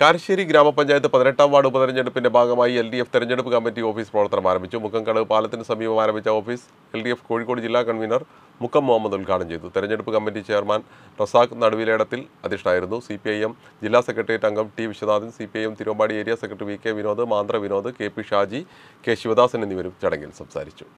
കാരശ്ശേരി ഗ്രാമപഞ്ചായത്ത് പതിനെട്ടാം വാർഡ് ഉപതെരഞ്ഞെടുപ്പിന്റെ ഭാഗമായി എൽ ഡി എഫ് തെരഞ്ഞെടുപ്പ് കമ്മിറ്റി ഓഫീസ് പ്രവർത്തനം ആരംഭിച്ചു മുക്കംകടവ് പാലത്തിന് സമീപം ആരംഭിച്ച office L D F Kozhikode ജില്ലാ കൺവീനർ മുക്കം മുഹമ്മദ് ഉദ്ഘാടനം ചെയ്തു തെരഞ്ഞെടുപ്പ് കമ്മിറ്റി ചെയർമാൻ റസാഖ് നടുവിലേടത്തിൽ അധ്യക്ഷനായിരുന്നു സി പി ഐ എം ജില്ലാ സെക്രട്ടേറിയറ്റ് അംഗം T Viswanathan C P I M Thiruvambadi area secretary V K Vinod Manthra Vinod K P Shaji K Sivadasan എന്നിവരും ചടങ്ങിൽ സംസാരിച്ചു